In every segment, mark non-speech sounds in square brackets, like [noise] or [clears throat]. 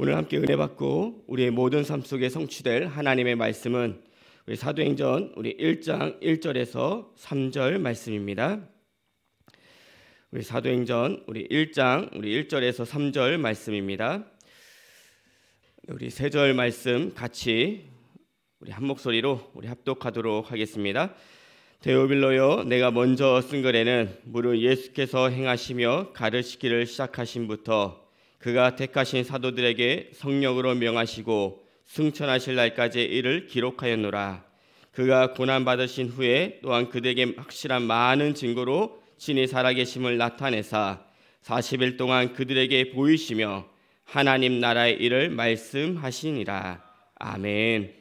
오늘 함께 은혜 받고 우리의 모든 삶 속에 성취될 하나님의 말씀은 우리 사도행전 우리 1장 1절에서 3절 말씀입니다. 우리 사도행전 우리 1장 우리 1절에서 3절 말씀입니다. 우리 세절 말씀 같이 우리 한 목소리로 우리 합독하도록 하겠습니다. 데오빌로여 내가 먼저 쓴 글에는 무릇 예수께서 행하시며 가르치기를 시작하신부터 그가 택하신 사도들에게 성령으로 명하시고 승천하실 날까지의 일을 기록하였노라. 그가 고난 받으신 후에 또한 그들에게 확실한 많은 증거로 신이 살아계심을 나타내사 40일 동안 그들에게 보이시며 하나님 나라의 일을 말씀하시니라. 아멘.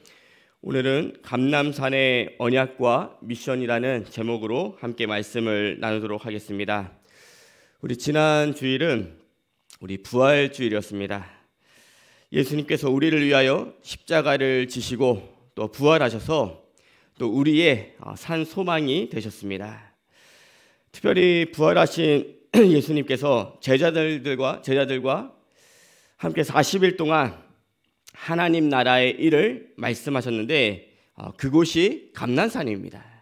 오늘은 감남산의 언약과 미션이라는 제목으로 함께 말씀을 나누도록 하겠습니다. 우리 지난 주일은 우리 부활주일이었습니다. 예수님께서 우리를 위하여 십자가를 지시고 또 부활하셔서 또 우리의 어, 산 소망이 되셨습니다. 특별히 부활하신 [clears throat] 예수님께서 제자들과 제자들과 함께 40일 동안 하나님 나라의 일을 말씀하셨는데 어, 그곳이 감난산입니다.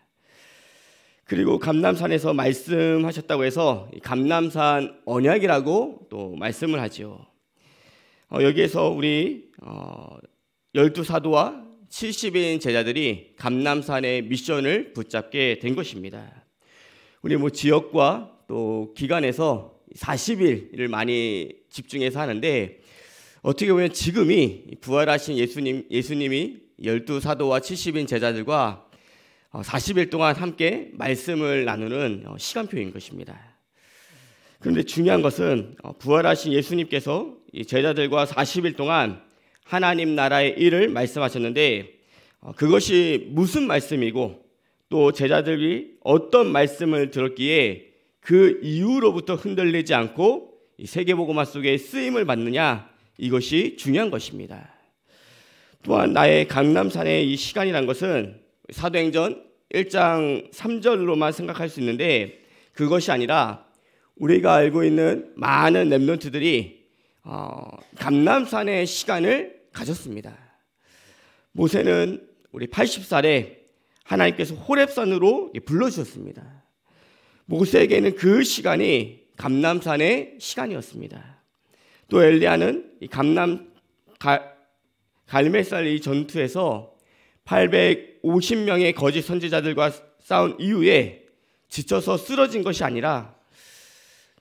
그리고 감남산에서 말씀하셨다고 해서 감남산 언약이라고 또 말씀을 하지요. 어, 여기에서 우리 어, 12사도와 70인 제자들이 감남산의 미션을 붙잡게 된 것입니다. 우리 뭐 지역과 또 기간에서 40일을 많이 집중해서 하는데 어떻게 보면 지금이 부활하신 예수님, 예수님이 12사도와 70인 제자들과 40일 어, 동안 함께 말씀을 나누는 어, 시간표인 것입니다. 그런데 중요한 것은 어, 부활하신 예수님께서 제자들과 40일 동안 하나님 나라의 일을 말씀하셨는데 그것이 무슨 말씀이고 또 제자들이 어떤 말씀을 들었기에 그 이후로부터 흔들리지 않고 세계보고마 속에 쓰임을 받느냐 이것이 중요한 것입니다. 또한 나의 강남산의 이 시간이란 것은 사도행전 1장 3절로만 생각할 수 있는데 그것이 아니라 우리가 알고 있는 많은 랩런트들이 어, 감남산의 시간을 가졌습니다. 모세는 우리 80살에 하나님께서 호랩산으로 불러주셨습니다. 모세에게는 그 시간이 감남산의 시간이었습니다. 또 엘리야는 이 감남 갈멜살 이 전투에서 850명의 거짓 선지자들과 싸운 이후에 지쳐서 쓰러진 것이 아니라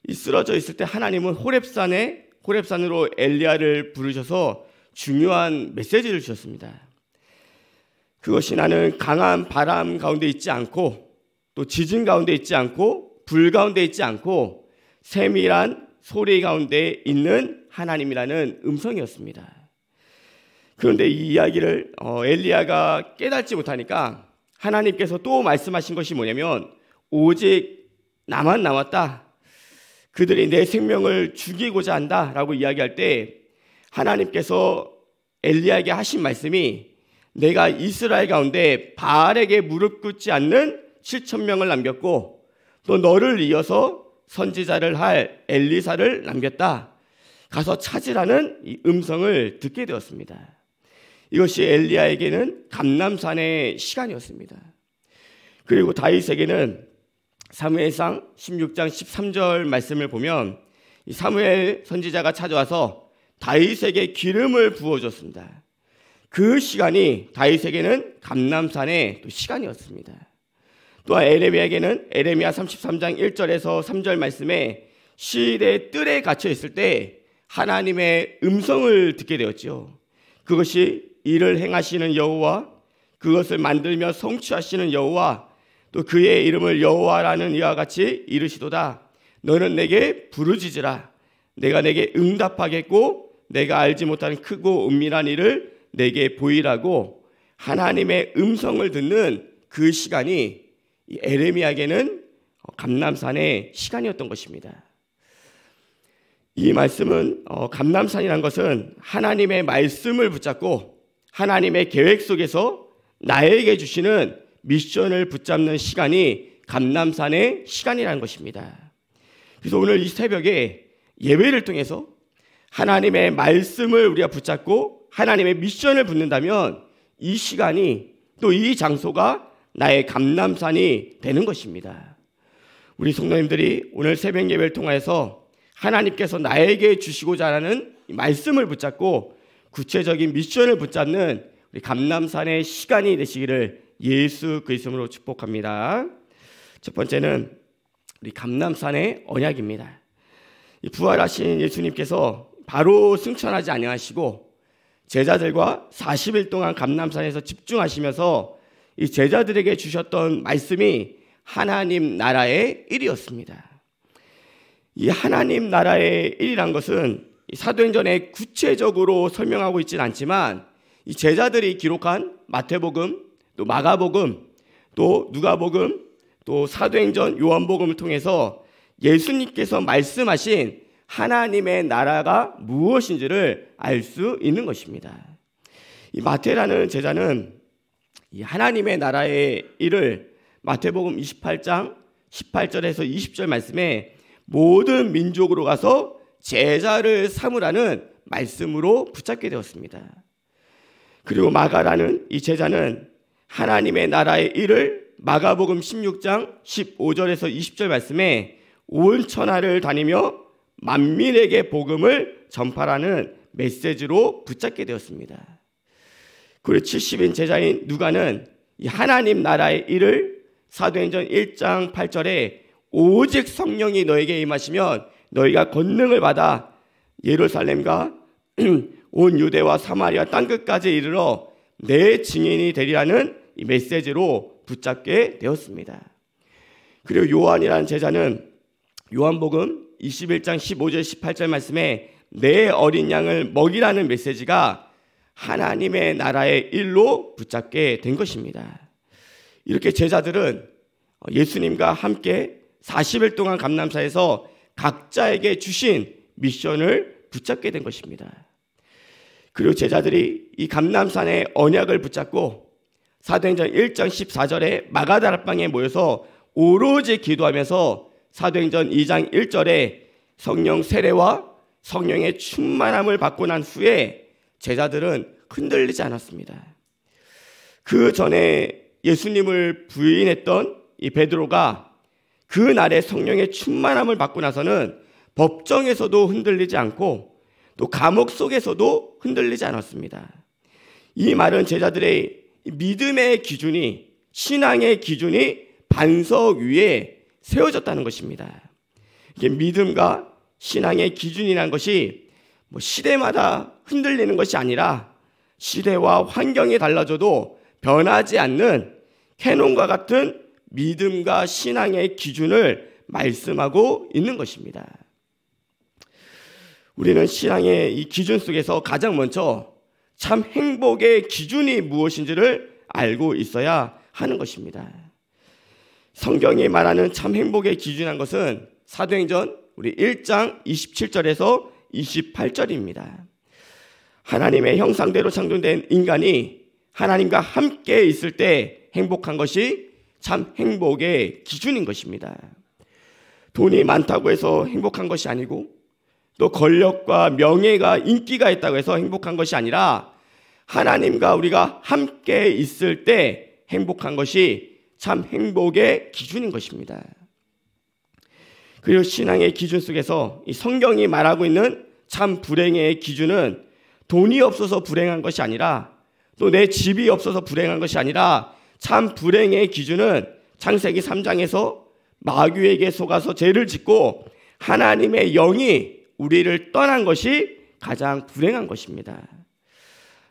이 쓰러져 있을 때 하나님은 호렙산에 호렙산으로 엘리야를 부르셔서 중요한 메시지를 주셨습니다. 그것이 나는 강한 바람 가운데 있지 않고 또 지진 가운데 있지 않고 불 가운데 있지 않고 세밀한 소리 가운데 있는 하나님이라는 음성이었습니다. 그런데 이 이야기를 어, 엘리야가 깨닫지 못하니까 하나님께서 또 말씀하신 것이 뭐냐면 오직 나만 남았다. 그들이 내 생명을 죽이고자 한다라고 이야기할 때 하나님께서 엘리야에게 하신 말씀이 내가 이스라엘 가운데 바알에게 무릎 꿇지 않는 7천 명을 남겼고 또 너를 이어서 선지자를 할 엘리사를 남겼다. 가서 찾으라는 이 음성을 듣게 되었습니다. 이것이 엘리야에게는 감남산의 시간이었습니다. 그리고 다윗에게는 사무엘상 16장 13절 말씀을 보면 사무엘 선지자가 찾아와서 다윗에게 기름을 부어줬습니다. 그 시간이 다윗에게는 감남산의 또 시간이었습니다. 또한 에레미야에게는 에레미야 33장 1절에서 3절 말씀에 시대 뜰에 갇혀 있을 때 하나님의 음성을 듣게 되었지요. 그것이 일을 행하시는 여호와 그것을 만들며 성취하시는 여호와 또 그의 이름을 여호와라는 이와 같이 이르시도다 너는 내게 부르짖으라 내가 내게 응답하겠고 내가 알지 못하는 크고 은밀한 일을 내게 보이라고 하나님의 음성을 듣는 그 시간이 에레미야에게는 감남산의 시간이었던 것입니다. 이 말씀은 어, 감남산이란 것은 하나님의 말씀을 붙잡고 하나님의 계획 속에서 나에게 주시는 미션을 붙잡는 시간이 감남산의 시간이라는 것입니다. 그래서 오늘 이 새벽에 예배를 통해서 하나님의 말씀을 우리가 붙잡고 하나님의 미션을 붙는다면 이 시간이 또 이 장소가 나의 감남산이 되는 것입니다. 우리 성도님들이 오늘 새벽 예배를 통해서 하나님께서 나에게 주시고자 하는 말씀을 붙잡고 구체적인 미션을 붙잡는 우리 감남산의 시간이 되시기를 예수 그리스도로 축복합니다. 첫 번째는 우리 감남산의 언약입니다. 부활하신 예수님께서 바로 승천하지 아니하시고 제자들과 40일 동안 감남산에서 집중하시면서 이 제자들에게 주셨던 말씀이 하나님 나라의 일이었습니다. 이 하나님 나라의 일이란 것은 사도행전에 구체적으로 설명하고 있지는 않지만 이 제자들이 기록한 마태복음, 또 마가복음, 또 누가복음, 또 사도행전, 요한복음을 통해서 예수님께서 말씀하신 하나님의 나라가 무엇인지를 알 수 있는 것입니다. 이 마태라는 제자는 이 하나님의 나라의 일을 마태복음 28장 18절에서 20절 말씀에 모든 민족으로 가서 제자를 삼으라는 말씀으로 붙잡게 되었습니다. 그리고 마가라는 이 제자는 하나님의 나라의 일을 마가복음 16장 15절에서 20절 말씀에 온 천하를 다니며 만민에게 복음을 전파라는 메시지로 붙잡게 되었습니다. 그리고 70인 제자인 누가는 이 하나님 나라의 일을 사도행전 1장 8절에 오직 성령이 너에게 임하시면 너희가 권능을 받아 예루살렘과 [clears throat] 온 유대와 사마리아 땅 끝까지 이르러 내 증인이 되리라는 이 메시지로 붙잡게 되었습니다. 그리고 요한이라는 제자는 요한복음 21장 15절 18절 말씀에 내 어린 양을 먹이라는 메시지가 하나님의 나라의 일로 붙잡게 된 것입니다. 이렇게 제자들은 예수님과 함께 40일 동안 감남사에서 각자에게 주신 미션을 붙잡게 된 것입니다. 그리고 제자들이 이 감남산의 언약을 붙잡고 사도행전 1장 14절에 마가다락방에 모여서 오로지 기도하면서 사도행전 2장 1절에 성령 세례와 성령의 충만함을 받고 난 후에 제자들은 흔들리지 않았습니다. 그 전에 예수님을 부인했던 이 베드로가 그 날에 성령의 충만함을 받고 나서는 법정에서도 흔들리지 않고 또 감옥 속에서도 흔들리지 않았습니다. 이 말은 제자들의 믿음의 기준이 신앙의 기준이 반석 위에 세워졌다는 것입니다. 이게 믿음과 신앙의 기준이란 것이 뭐 시대마다 흔들리는 것이 아니라 시대와 환경이 달라져도 변하지 않는 캐논과 같은 믿음과 신앙의 기준을 말씀하고 있는 것입니다. 우리는 신앙의 이 기준 속에서 가장 먼저 참 행복의 기준이 무엇인지를 알고 있어야 하는 것입니다. 성경이 말하는 참 행복의 기준한 것은 사도행전 우리 1장 27절에서 28절입니다. 하나님의 형상대로 창조된 인간이 하나님과 함께 있을 때 행복한 것이 참 행복의 기준인 것입니다. 돈이 많다고 해서 행복한 것이 아니고 또 권력과 명예가 인기가 있다고 해서 행복한 것이 아니라 하나님과 우리가 함께 있을 때 행복한 것이 참 행복의 기준인 것입니다. 그리고 신앙의 기준 속에서 성경이 말하고 있는 참 불행의 기준은 돈이 없어서 불행한 것이 아니라 또 내 집이 없어서 불행한 것이 아니라 참 불행의 기준은 창세기 3장에서 마귀에게 속아서 죄를 짓고 하나님의 영이 우리를 떠난 것이 가장 불행한 것입니다.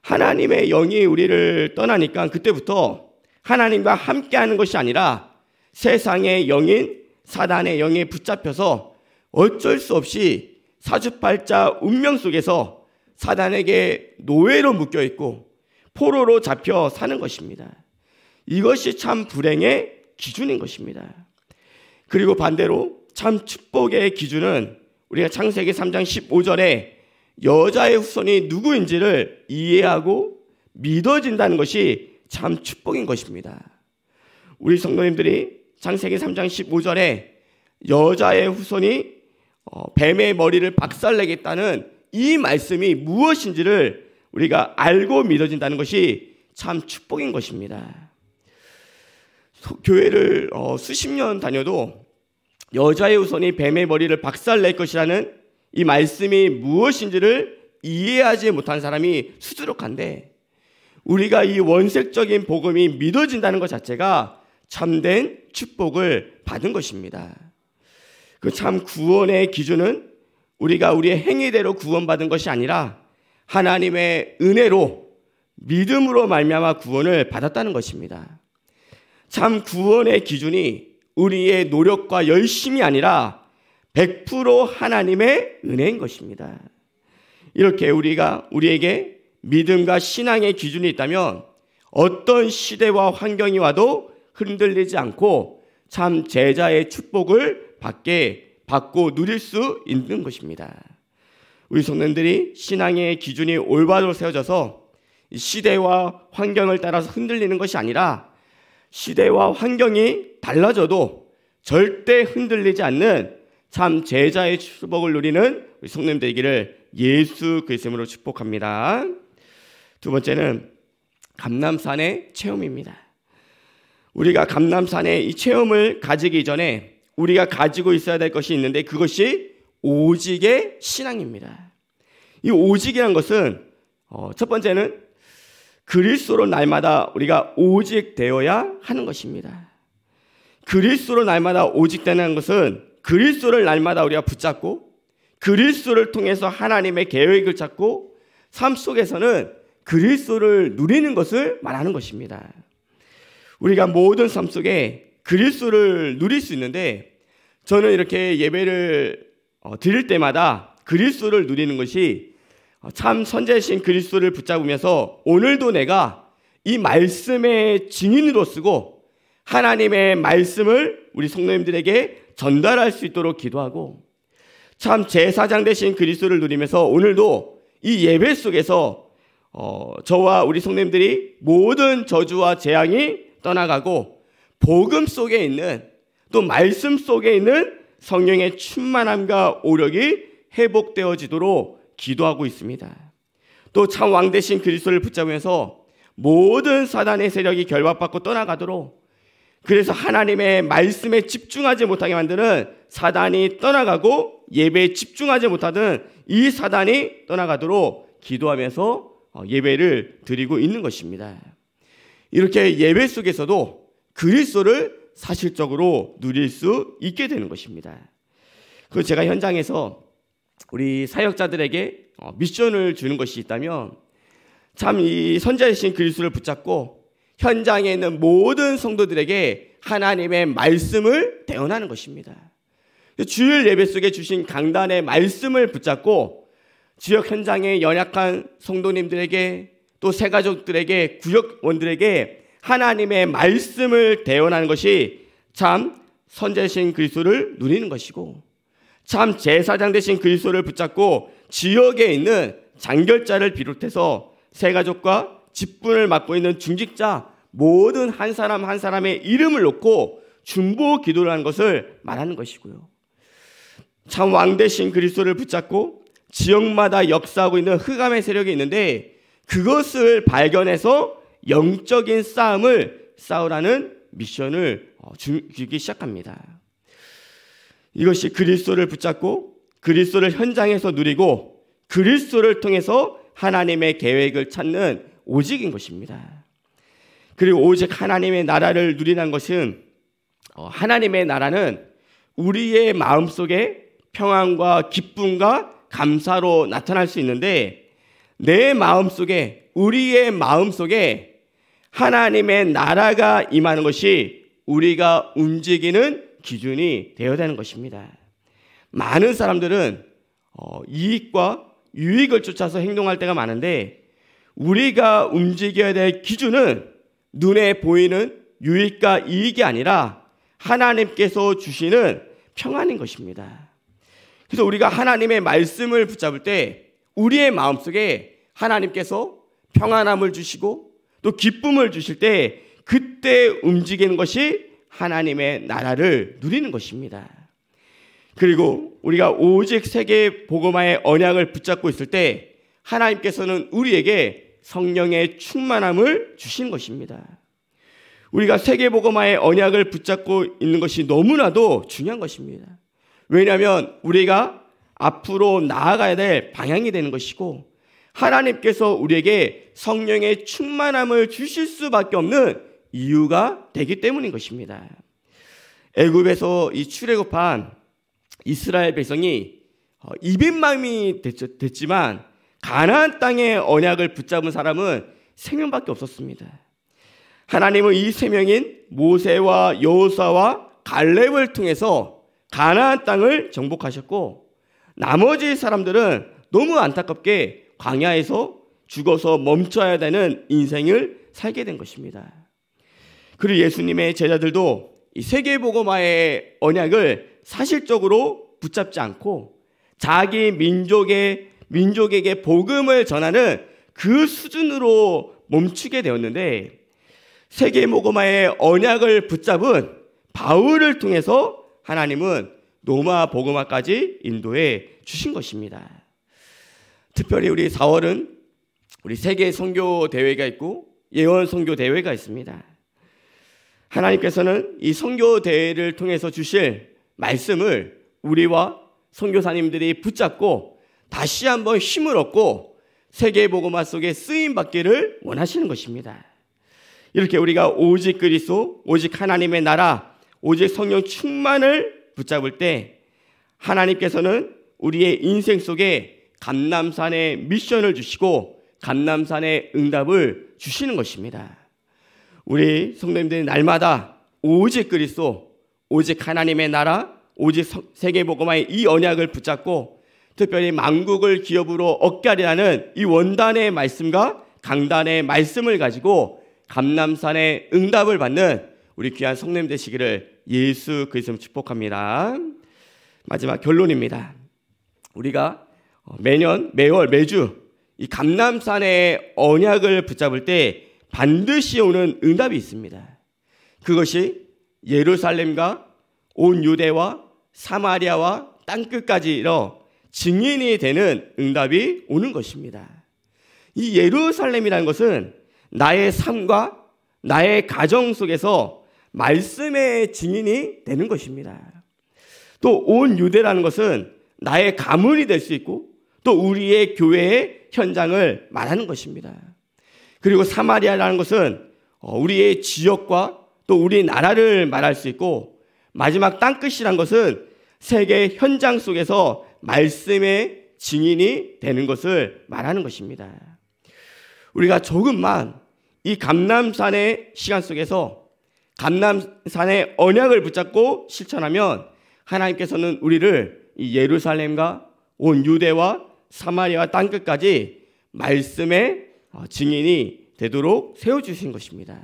하나님의 영이 우리를 떠나니까 그때부터 하나님과 함께하는 것이 아니라 세상의 영인 사단의 영에 붙잡혀서 어쩔 수 없이 사주팔자 운명 속에서 사단에게 노예로 묶여 있고 포로로 잡혀 사는 것입니다. 이것이 참 불행의 기준인 것입니다. 그리고 반대로 참 축복의 기준은 우리가 창세기 3장 15절에 여자의 후손이 누구인지를 이해하고 믿어진다는 것이 참 축복인 것입니다. 우리 성도님들이 창세기 3장 15절에 여자의 후손이 어, 뱀의 머리를 박살내겠다는 이 말씀이 무엇인지를 우리가 알고 믿어진다는 것이 참 축복인 것입니다. 교회를 어, 수십 년 다녀도 여자의 우선이 뱀의 머리를 박살낼 것이라는 이 말씀이 무엇인지를 이해하지 못한 사람이 수두룩한데 우리가 이 원색적인 복음이 믿어진다는 것 자체가 참된 축복을 받은 것입니다. 그 참 구원의 기준은 우리가 우리의 행위대로 구원받은 것이 아니라 하나님의 은혜로 믿음으로 말미암아 구원을 받았다는 것입니다. 참 구원의 기준이 우리의 노력과 열심이 아니라 100% 하나님의 은혜인 것입니다. 이렇게 우리가 우리에게 믿음과 신앙의 기준이 있다면 어떤 시대와 환경이 와도 흔들리지 않고 참 제자의 축복을 받게 받고 누릴 수 있는 것입니다. 우리 성도들이 신앙의 기준이 올바로 세워져서 시대와 환경을 따라서 흔들리는 것이 아니라 시대와 환경이 달라져도 절대 흔들리지 않는 참 제자의 축복을 누리는 우리 성님 되기를 예수 그리스도로 축복합니다. 두 번째는 감남산의 체험입니다. 우리가 감남산의 이 체험을 가지기 전에 우리가 가지고 있어야 될 것이 있는데 그것이 오직의 신앙입니다. 이 오직이란 것은 어, 첫 번째는 그리스도로 날마다 우리가 오직 되어야 하는 것입니다. 그리스도로 날마다 오직 되는 것은 그리스도를 날마다 우리가 붙잡고 그리스도를 통해서 하나님의 계획을 찾고 삶 속에서는 그리스도를 누리는 것을 말하는 것입니다. 우리가 모든 삶 속에 그리스도를 누릴 수 있는데 저는 이렇게 예배를 어, 드릴 때마다 그리스도를 누리는 것이 어, 참 선제신 그리스도를 붙잡으면서 오늘도 내가 이 말씀의 증인으로 쓰고 하나님의 말씀을 우리 성도님들에게 전달할 수 있도록 기도하고 참 제사장 되신 그리스도를 누리면서 오늘도 이 예배 속에서 어, 저와 우리 성도님들이 모든 저주와 재앙이 떠나가고 복음 속에 있는 또 말씀 속에 있는 성령의 충만함과 오력이 회복되어지도록 기도하고 있습니다. 또 참왕 대신 그리스도를 붙잡으면서 모든 사단의 세력이 결박받고 떠나가도록 그래서 하나님의 말씀에 집중하지 못하게 만드는 사단이 떠나가고 예배에 집중하지 못하는 이 사단이 떠나가도록 기도하면서 어, 예배를 드리고 있는 것입니다. 이렇게 예배 속에서도 그리스도를 사실적으로 누릴 수 있게 되는 것입니다. 그 제가 현장에서 우리 사역자들에게 어, 미션을 주는 것이 있다면 참 이 선자이신 그리스도를 붙잡고 현장에 있는 모든 성도들에게 하나님의 말씀을 대언하는 것입니다. 주일 예배 속에 주신 강단의 말씀을 붙잡고 지역 현장에 연약한 성도님들에게 또 새가족들에게 구역원들에게 하나님의 말씀을 대언하는 것이 참 선제신 그리스도를 누리는 것이고 참 제사장 대신 그리스도를 붙잡고 지역에 있는 장결자를 비롯해서 세 가족과 직분을 맡고 있는 중직자 모든 한 사람 한 사람의 이름을 놓고 중보 기도라는 것을 말하는 것이고요. 참 왕 대신 그리스도를 붙잡고 지역마다 역사하고 있는 흑암의 세력이 있는데 그것을 발견해서 영적인 싸움을 싸우라는 미션을 어, 주기 시작합니다. 이것이 그리스도를 붙잡고 그리스도를 현장에서 누리고 그리스도를 통해서 하나님의 계획을 찾는 오직인 것입니다. 그리고 오직 하나님의 나라를 누리는 것은 어, 하나님의 나라는 우리의 마음 속에 평안과 기쁨과 감사로 나타날 수 있는데 내 마음 속에 우리의 마음 속에 하나님의 나라가 임하는 것이 우리가 움직이는 기준이 되어야 되는 것입니다. 많은 사람들은 어, 이익과 유익을 쫓아서 행동할 때가 많은데 우리가 움직여야 될 기준은 눈에 보이는 유익과 이익이 아니라 하나님께서 주시는 평안인 것입니다. 그래서 우리가 하나님의 말씀을 붙잡을 때 우리의 마음속에 하나님께서 평안함을 주시고 또 기쁨을 주실 때 그때 움직이는 것이 하나님의 나라를 누리는 것입니다. 그리고 우리가 오직 세계 복음화의 언약을 붙잡고 있을 때 하나님께서는 우리에게 성령의 충만함을 주신 것입니다. 우리가 세계 복음화의 언약을 붙잡고 있는 것이 너무나도 중요한 것입니다. 왜냐하면 우리가 앞으로 나아가야 될 방향이 되는 것이고 하나님께서 우리에게 성령의 충만함을 주실 수밖에 없는 이유가 되기 때문인 것입니다. 애굽에서 이 출애굽한 이스라엘 백성이 200만이 어, 됐지만 가나안 땅의 언약을 붙잡은 사람은 세 명밖에 없었습니다. 하나님은 이 세 명인 모세와 여호사와 갈렙을 통해서 가나안 땅을 정복하셨고 나머지 사람들은 너무 안타깝게 광야에서 죽어서 멈춰야 되는 인생을 살게 된 것입니다. 그리고 예수님의 제자들도 이 세계복음화의 언약을 사실적으로 붙잡지 않고 자기 민족의 민족에게 복음을 전하는 그 수준으로 멈추게 되었는데 세계복음화의 언약을 붙잡은 바울을 통해서 하나님은 로마 보음마까지 인도해 주신 것입니다. 특별히 우리 4월은 우리 세계 선교 대회가 있고 예언 선교 대회가 있습니다. 하나님께서는 이성교 대회를 통해서 주실 말씀을 우리와 성교사님들이 붙잡고 다시 한번 힘을 얻고 세계 보고마 속에 쓰임 받기를 원하시는 것입니다. 이렇게 우리가 오직 그리스도, 오직 하나님의 나라, 오직 성령 충만을 붙잡을 때 하나님께서는 우리의 인생 속에 감남산의 미션을 주시고 감남산의 응답을 주시는 것입니다. 우리 성도님들이 날마다 오직 그리스도, 오직 하나님의 나라, 오직 세계복음화의 이 언약을 붙잡고 특별히 만국을 기업으로 억가리라는이 원단의 말씀과 강단의 말씀을 가지고 감남산의 응답을 받는 우리 귀한 성님 되시기를 예수 그리스도 축복합니다. 마지막 결론입니다. 우리가 어, 매년 매월 매주 이 감남산의 언약을 붙잡을 때 반드시 오는 응답이 있습니다. 그것이 예루살렘과 온 유대와 사마리아와 땅끝까지로 증인이 되는 응답이 오는 것입니다. 이 예루살렘이라는 것은 나의 삶과 나의 가정 속에서 말씀의 증인이 되는 것입니다. 또 온 유대라는 것은 나의 가문이 될 수 있고 또 우리의 교회의 현장을 말하는 것입니다. 그리고 사마리아라는 것은 어, 우리의 지역과 또 우리 나라를 말할 수 있고 마지막 땅끝이란 것은 세계 현장 속에서 말씀의 증인이 되는 것을 말하는 것입니다. 우리가 조금만 이 감남산의 시간 속에서 감남산의 언약을 붙잡고 실천하면 하나님께서는 우리를 이 예루살렘과 온 유대와 사마리아 땅끝까지 말씀의 어, 증인이 되도록 세워주신 것입니다.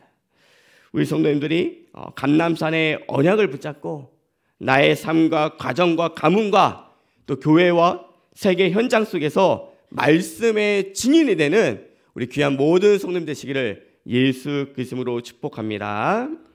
우리 성도님들이 어, 감남산의 언약을 붙잡고 나의 삶과 가정과 가문과 또 교회와 세계 현장 속에서 말씀의 증인이 되는 우리 귀한 모든 성님 되시기를 예수 그리스도로 축복합니다.